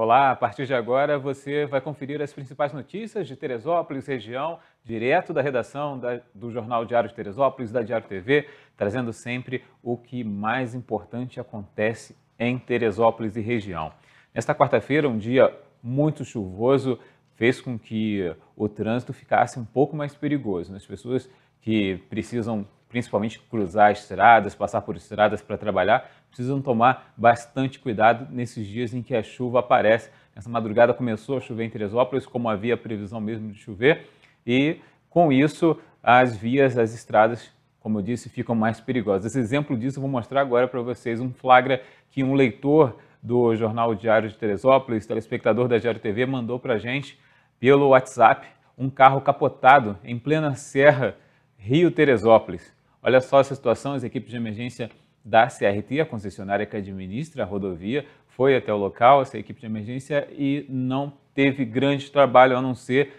Olá, a partir de agora você vai conferir as principais notícias de Teresópolis, região, direto da redação da, do Jornal Diário de Teresópolis, da Diário TV, trazendo sempre o que mais importante acontece em Teresópolis e região. Nesta quarta-feira, um dia muito chuvoso, fez com que o trânsito ficasse um pouco mais perigoso. As pessoas que precisam principalmente cruzar estradas, passar por estradas para trabalhar, precisam tomar bastante cuidado nesses dias em que a chuva aparece. Nessa madrugada começou a chover em Teresópolis, como havia previsão mesmo de chover, e com isso as vias, as estradas, como eu disse, ficam mais perigosas. Esse exemplo disso eu vou mostrar agora para vocês um flagra que um leitor do jornal Diário de Teresópolis, telespectador da Diário TV, mandou para a gente pelo WhatsApp um carro capotado em plena serra Rio Teresópolis. Olha só essa situação, as equipes de emergência da CRT, a concessionária que administra a rodovia, foi até o local, essa equipe de emergência, e não teve grande trabalho a não ser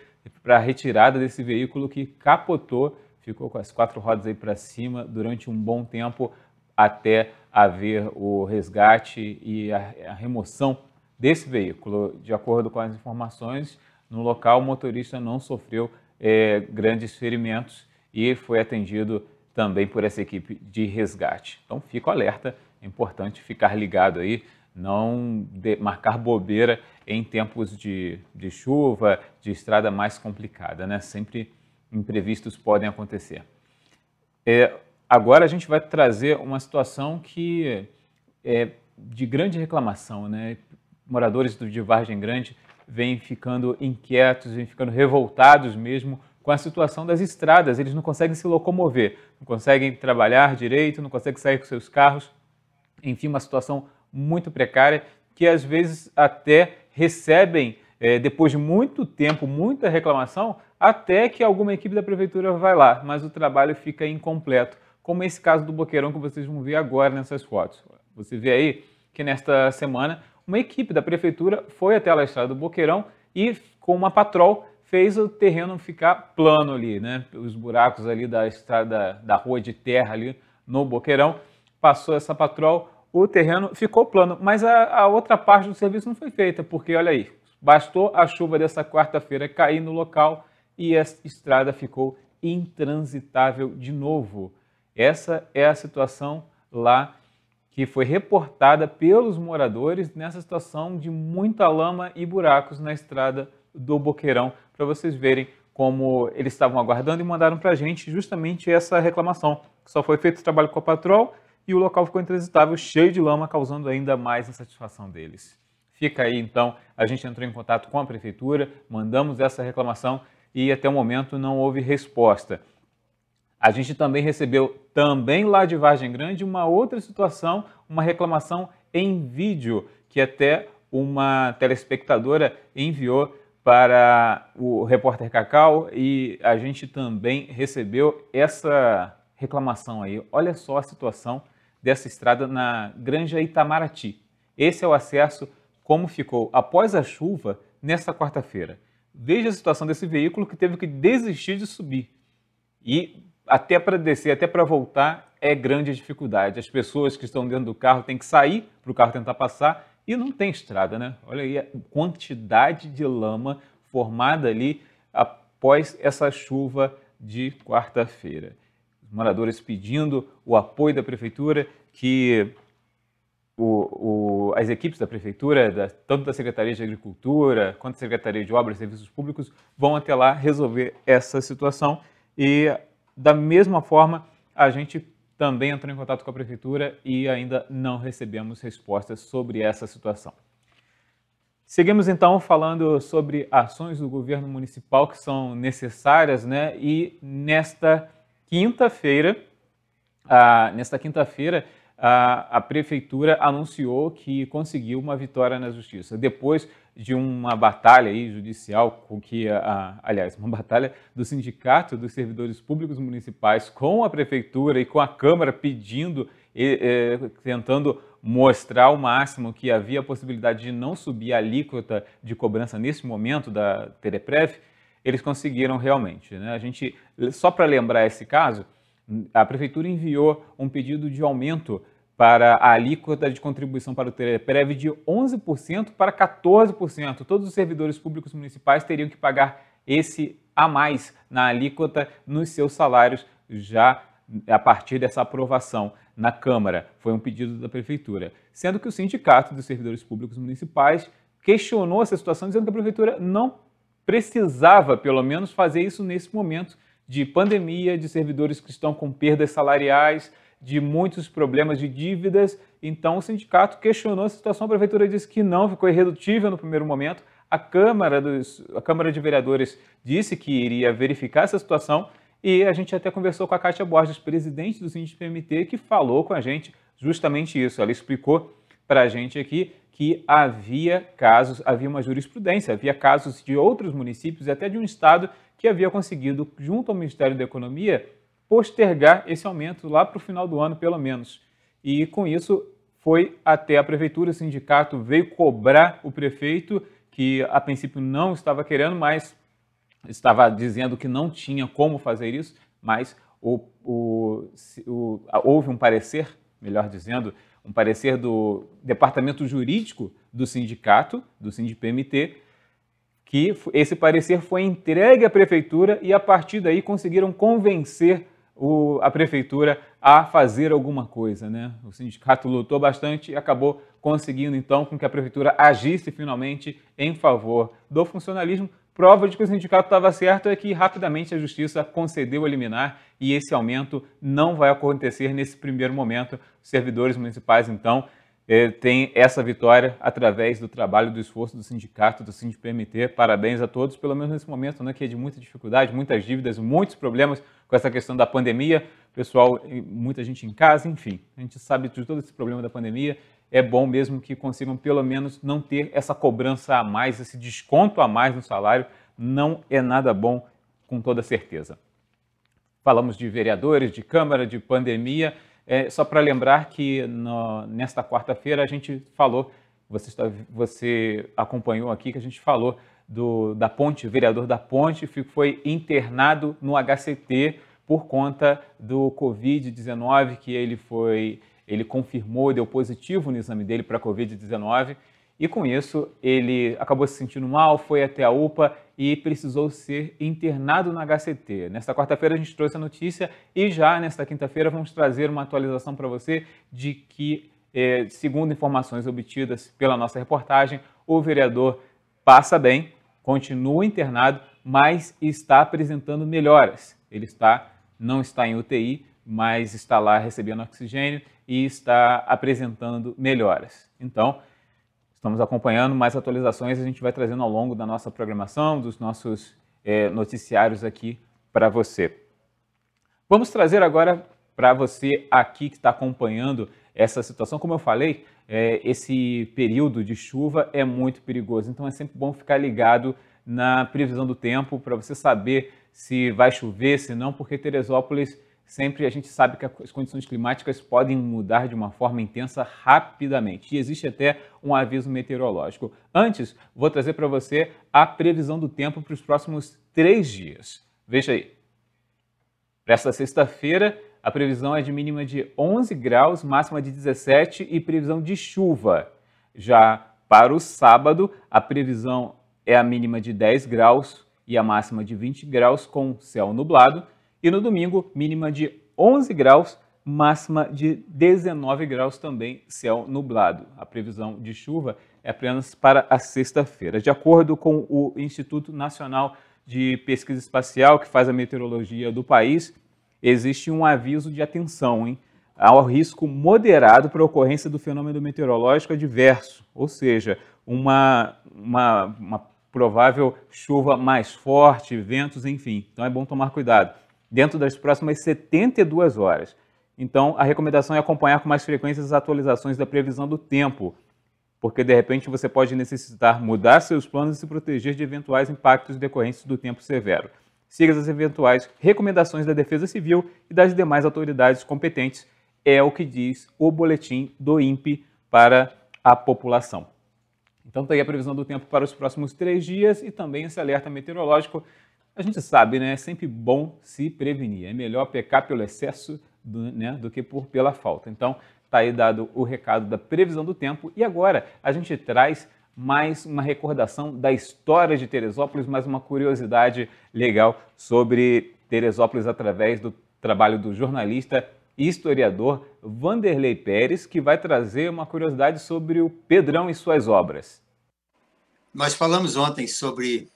para a retirada desse veículo que capotou, ficou com as quatro rodas aí para cima durante um bom tempo até haver o resgate e a, remoção desse veículo. De acordo com as informações, no local o motorista não sofreu é, grandes ferimentos e foi atendido também por essa equipe de resgate. Então, fico alerta, é importante ficar ligado aí, não de, marcar bobeira em tempos de, de chuva, de estrada mais complicada, né? Sempre imprevistos podem acontecer. É, agora a gente vai trazer uma situação que é de grande reclamação, né? Moradores do, de Vargem Grande vêm ficando inquietos, vêm ficando revoltados mesmo com a situação das estradas. Eles não conseguem se locomover, não conseguem trabalhar direito, não conseguem sair com seus carros. Enfim, uma situação muito precária que às vezes até recebem, é, depois de muito tempo, muita reclamação, até que alguma equipe da prefeitura vai lá, mas o trabalho fica incompleto, como esse caso do Boqueirão que vocês vão ver agora nessas fotos. Você vê aí que nesta semana uma equipe da prefeitura foi até a estrada do Boqueirão e com uma patrol fez o terreno ficar plano ali, né? Os buracos ali da estrada, da rua de terra ali no Boqueirão, passou essa patrol, o terreno ficou plano, mas a, a outra parte do serviço não foi feita, porque olha aí, bastou a chuva dessa quarta-feira cair no local e a estrada ficou intransitável de novo. Essa é a situação lá que foi reportada pelos moradores nessa situação de muita lama e buracos na estrada do Boqueirão para vocês verem como eles estavam aguardando e mandaram para a gente justamente essa reclamação, que só foi feito o trabalho com a Patrol e o local ficou intransitável, cheio de lama, causando ainda mais insatisfação deles. Fica aí, então, a gente entrou em contato com a prefeitura, mandamos essa reclamação e até o momento não houve resposta. A gente também recebeu, também lá de Vargem Grande, uma outra situação, uma reclamação em vídeo, que até uma telespectadora enviou para o repórter Cacau e a gente também recebeu essa reclamação aí. Olha só a situação dessa estrada na Granja Itamaraty. Esse é o acesso como ficou após a chuva nesta quarta-feira. Veja a situação desse veículo que teve que desistir de subir. E até para descer, até para voltar, é grande a dificuldade. As pessoas que estão dentro do carro têm que sair para o carro tentar passar e não tem estrada, né? Olha aí a quantidade de lama formada ali após essa chuva de quarta-feira. Os moradores pedindo o apoio da prefeitura que o, o, as equipes da prefeitura, da, tanto da Secretaria de Agricultura quanto da Secretaria de Obras e Serviços Públicos, vão até lá resolver essa situação. E da mesma forma, a gente também entrou em contato com a prefeitura e ainda não recebemos respostas sobre essa situação. Seguimos então falando sobre ações do governo municipal que são necessárias, né? E nesta quinta-feira, ah, nesta quinta-feira, ah, a prefeitura anunciou que conseguiu uma vitória na justiça. Depois de uma batalha aí judicial, com que, a, aliás, uma batalha do Sindicato dos Servidores Públicos Municipais com a Prefeitura e com a Câmara pedindo, e, e, é, tentando mostrar ao máximo que havia a possibilidade de não subir a alíquota de cobrança nesse momento da Tereprev, eles conseguiram realmente. Né? A gente, só para lembrar esse caso, a Prefeitura enviou um pedido de aumento para a alíquota de contribuição para o Teleprev de 11% para 14%. Todos os servidores públicos municipais teriam que pagar esse a mais na alíquota nos seus salários já a partir dessa aprovação na Câmara. Foi um pedido da Prefeitura. Sendo que o Sindicato dos Servidores Públicos Municipais questionou essa situação, dizendo que a Prefeitura não precisava, pelo menos, fazer isso nesse momento de pandemia, de servidores que estão com perdas salariais de muitos problemas de dívidas. Então, o sindicato questionou a situação, a prefeitura disse que não, ficou irredutível no primeiro momento. A Câmara, dos, a Câmara de Vereadores disse que iria verificar essa situação e a gente até conversou com a Kátia Borges, presidente do Sindicato PMT, que falou com a gente justamente isso. Ela explicou para a gente aqui que havia casos, havia uma jurisprudência, havia casos de outros municípios e até de um estado que havia conseguido, junto ao Ministério da Economia, postergar esse aumento lá para o final do ano, pelo menos. E com isso foi até a prefeitura, o sindicato veio cobrar o prefeito, que a princípio não estava querendo, mas estava dizendo que não tinha como fazer isso, mas o, o, o, houve um parecer, melhor dizendo, um parecer do departamento jurídico do sindicato, do SindPMT, que esse parecer foi entregue à prefeitura e a partir daí conseguiram convencer o, a prefeitura a fazer alguma coisa. Né? O sindicato lutou bastante e acabou conseguindo, então, com que a prefeitura agisse finalmente em favor do funcionalismo. Prova de que o sindicato estava certo é que rapidamente a justiça concedeu eliminar liminar e esse aumento não vai acontecer nesse primeiro momento. Os servidores municipais, então, tem essa vitória através do trabalho, do esforço do sindicato, do SindPMT. Parabéns a todos, pelo menos nesse momento, né, que é de muita dificuldade, muitas dívidas, muitos problemas com essa questão da pandemia. Pessoal, muita gente em casa, enfim, a gente sabe de todo esse problema da pandemia. É bom mesmo que consigam, pelo menos, não ter essa cobrança a mais, esse desconto a mais no salário. Não é nada bom, com toda certeza. Falamos de vereadores, de Câmara, de pandemia é, só para lembrar que no, nesta quarta-feira a gente falou, você, está, você acompanhou aqui que a gente falou do, da Ponte, o vereador da Ponte foi internado no HCT por conta do Covid-19, que ele foi, ele confirmou, deu positivo no exame dele para Covid-19 e com isso ele acabou se sentindo mal, foi até a UPA e precisou ser internado na HCT. Nesta quarta-feira a gente trouxe a notícia e já nesta quinta-feira vamos trazer uma atualização para você de que, eh, segundo informações obtidas pela nossa reportagem, o vereador passa bem, continua internado, mas está apresentando melhoras. Ele está não está em UTI, mas está lá recebendo oxigênio e está apresentando melhoras. Então, Estamos acompanhando mais atualizações, a gente vai trazendo ao longo da nossa programação, dos nossos é, noticiários aqui para você. Vamos trazer agora para você aqui que está acompanhando essa situação. Como eu falei, é, esse período de chuva é muito perigoso, então é sempre bom ficar ligado na previsão do tempo para você saber se vai chover, se não, porque Teresópolis sempre a gente sabe que as condições climáticas podem mudar de uma forma intensa rapidamente. E existe até um aviso meteorológico. Antes, vou trazer para você a previsão do tempo para os próximos três dias. Veja aí. Para esta sexta-feira, a previsão é de mínima de 11 graus, máxima de 17 e previsão de chuva. Já para o sábado, a previsão é a mínima de 10 graus e a máxima de 20 graus com céu nublado e no domingo, mínima de 11 graus, máxima de 19 graus também, céu nublado. A previsão de chuva é apenas para a sexta-feira. De acordo com o Instituto Nacional de Pesquisa Espacial, que faz a meteorologia do país, existe um aviso de atenção, hein? Há um risco moderado para a ocorrência do fenômeno meteorológico adverso, ou seja, uma, uma, uma provável chuva mais forte, ventos, enfim. Então é bom tomar cuidado dentro das próximas 72 horas. Então, a recomendação é acompanhar com mais frequência as atualizações da previsão do tempo, porque de repente você pode necessitar mudar seus planos e se proteger de eventuais impactos decorrentes do tempo severo. Siga as eventuais recomendações da Defesa Civil e das demais autoridades competentes, é o que diz o boletim do INPE para a população. Então, está aí a previsão do tempo para os próximos três dias e também esse alerta meteorológico a gente sabe, né? É sempre bom se prevenir. É melhor pecar pelo excesso do, né, do que por, pela falta. Então, está aí dado o recado da previsão do tempo. E agora a gente traz mais uma recordação da história de Teresópolis, mais uma curiosidade legal sobre Teresópolis através do trabalho do jornalista e historiador Vanderlei Pérez, que vai trazer uma curiosidade sobre o Pedrão e suas obras. Nós falamos ontem sobre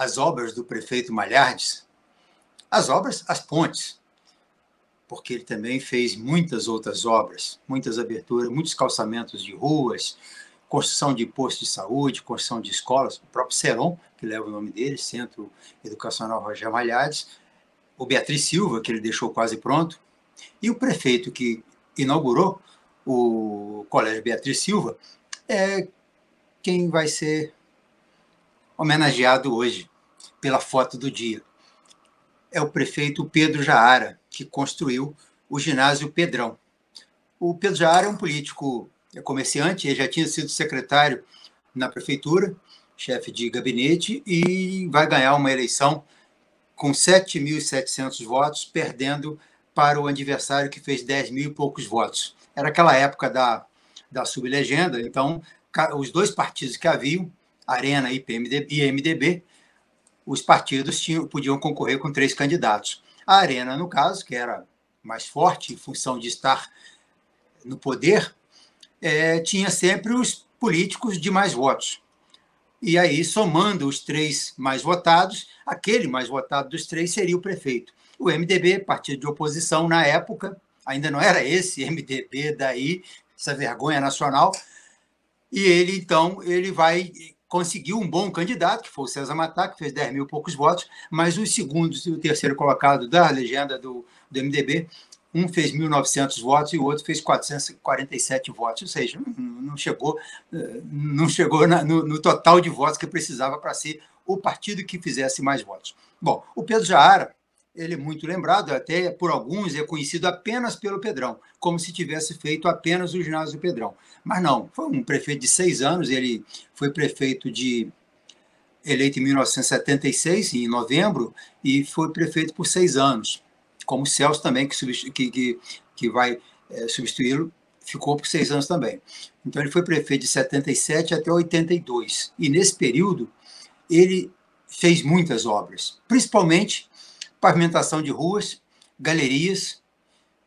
as obras do prefeito Malhardes, as obras, as pontes, porque ele também fez muitas outras obras, muitas aberturas, muitos calçamentos de ruas, construção de postos de saúde, construção de escolas, o próprio Seron, que leva o nome dele, Centro Educacional Rogério Malhades, o Beatriz Silva, que ele deixou quase pronto, e o prefeito que inaugurou o Colégio Beatriz Silva é quem vai ser homenageado hoje, pela foto do dia. É o prefeito Pedro Jaara, que construiu o ginásio Pedrão. O Pedro Jaara é um político é comerciante, ele já tinha sido secretário na prefeitura, chefe de gabinete, e vai ganhar uma eleição com 7.700 votos, perdendo para o adversário que fez 10 mil e poucos votos. Era aquela época da, da sublegenda, então os dois partidos que haviam, Arena e, PMDB, e MDB, os partidos tinham, podiam concorrer com três candidatos. A Arena, no caso, que era mais forte em função de estar no poder, é, tinha sempre os políticos de mais votos. E aí, somando os três mais votados, aquele mais votado dos três seria o prefeito. O MDB, partido de oposição na época, ainda não era esse MDB daí, essa vergonha nacional, e ele então ele vai conseguiu um bom candidato, que foi o César Matar, que fez 10 mil poucos votos, mas os segundos e o terceiro colocado da legenda do, do MDB, um fez 1.900 votos e o outro fez 447 votos, ou seja, não chegou, eh, não chegou na, no, no, total de votos que precisava para ser o partido que fizesse mais votos. Bom, o Pedro Jaara, ele é muito lembrado, é até por alguns é conhecido apenas pelo Pedrão, como se tivesse feito apenas o ginásio do Pedrão. Mas não, foi um prefeito de seis anos, ele foi prefeito de eleito em 1976, em novembro, e foi prefeito por seis anos, como o Celso também, que, que, que vai é, substituí-lo, ficou por seis anos também. Então ele foi prefeito de 77 até 82, e nesse período ele fez muitas obras, principalmente pavimentação de ruas, galerias,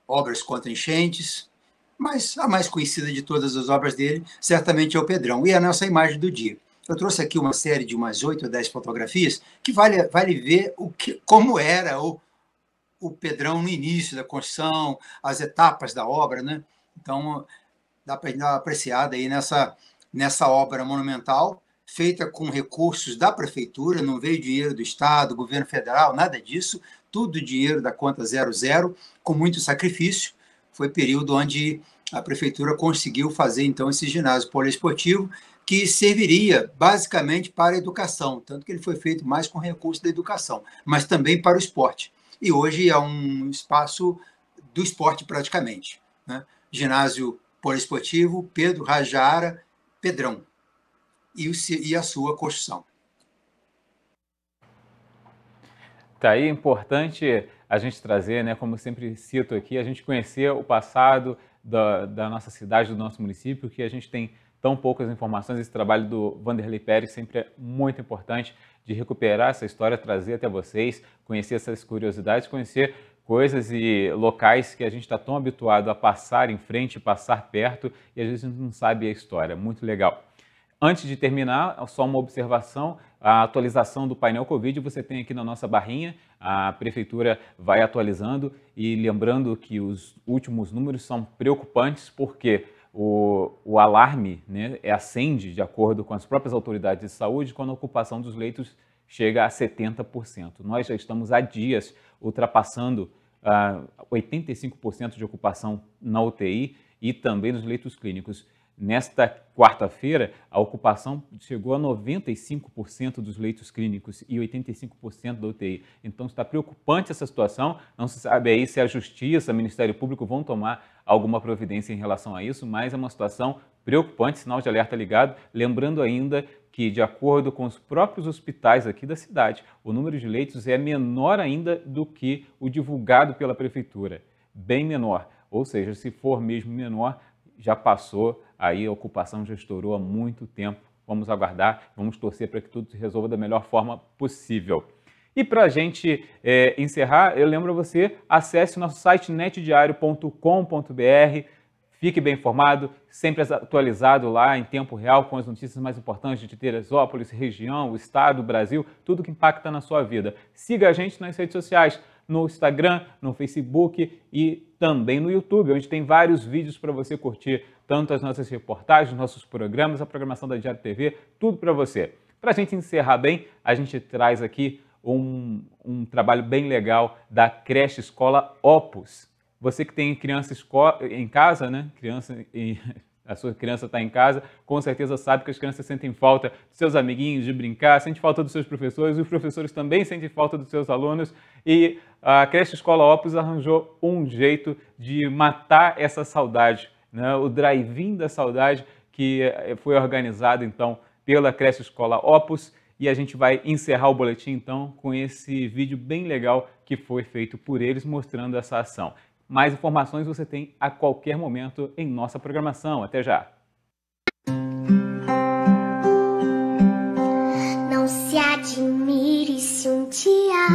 obras contra enchentes, mas a mais conhecida de todas as obras dele certamente é o Pedrão, e é a nossa imagem do dia. Eu trouxe aqui uma série de umas oito ou dez fotografias que vale, vale ver o que, como era o, o Pedrão no início da construção, as etapas da obra, né? Então, dá para dar uma apreciada aí nessa, nessa obra monumental, feita com recursos da prefeitura, não veio dinheiro do Estado, governo federal, nada disso, tudo dinheiro da conta zero zero, com muito sacrifício. Foi período onde a prefeitura conseguiu fazer então esse ginásio poliesportivo que serviria basicamente para a educação, tanto que ele foi feito mais com recursos da educação, mas também para o esporte. E hoje é um espaço do esporte praticamente. Né? Ginásio poliesportivo Pedro Rajara Pedrão, e, e a sua construção. Tá aí, importante a gente trazer, né, como sempre cito aqui, a gente conhecer o passado da, da nossa cidade, do nosso município, que a gente tem tão poucas informações. Esse trabalho do Vanderlei Pérez sempre é muito importante de recuperar essa história, trazer até vocês, conhecer essas curiosidades, conhecer coisas e locais que a gente está tão habituado a passar em frente, passar perto e às vezes a gente não sabe a história. Muito legal. Antes de terminar, só uma observação, a atualização do painel Covid você tem aqui na nossa barrinha, a prefeitura vai atualizando e lembrando que os últimos números são preocupantes porque o, o alarme né, é acende de acordo com as próprias autoridades de saúde quando a ocupação dos leitos chega a 70%. Nós já estamos há dias ultrapassando ah, 85% de ocupação na UTI e também nos leitos clínicos. Nesta quarta-feira, a ocupação chegou a 95% dos leitos clínicos e 85% da UTI. Então está preocupante essa situação. Não se sabe aí se a Justiça, o Ministério Público vão tomar alguma providência em relação a isso, mas é uma situação preocupante, sinal de alerta ligado. Lembrando ainda que, de acordo com os próprios hospitais aqui da cidade, o número de leitos é menor ainda do que o divulgado pela Prefeitura. Bem menor. Ou seja, se for mesmo menor, já passou, aí a ocupação já estourou há muito tempo. Vamos aguardar, vamos torcer para que tudo se resolva da melhor forma possível. E para a gente é, encerrar, eu lembro a você, acesse o nosso site netdiario.com.br, fique bem informado, sempre atualizado lá em tempo real com as notícias mais importantes de Teresópolis, região, o estado, o Brasil, tudo que impacta na sua vida. Siga a gente nas redes sociais, no Instagram, no Facebook e também no YouTube, onde tem vários vídeos para você curtir, tanto as nossas reportagens, nossos programas, a programação da Diário TV, tudo para você. Para a gente encerrar bem, a gente traz aqui um, um trabalho bem legal da creche escola Opus. Você que tem criança em casa, né? Criança em a sua criança está em casa, com certeza sabe que as crianças sentem falta dos seus amiguinhos, de brincar, sentem falta dos seus professores, os professores também sentem falta dos seus alunos, e a creche Escola Opus arranjou um jeito de matar essa saudade, né? o drive-in da saudade que eh, foi organizado, então, pela creche Escola Opus, e a gente vai encerrar o boletim, então, com esse vídeo bem legal que foi feito por eles mostrando essa ação. Mais informações você tem a qualquer momento em nossa programação. Até já! Não se admire se um dia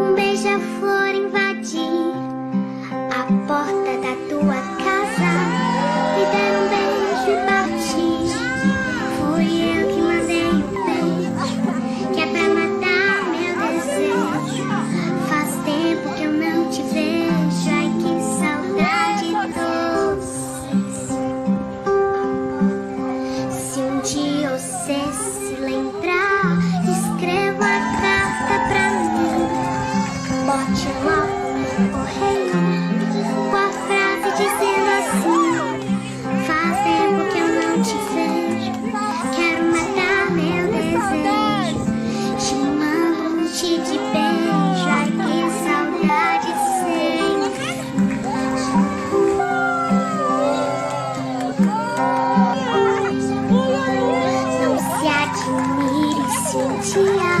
um beija-flor invadir a porta da tua casa. 夕阳。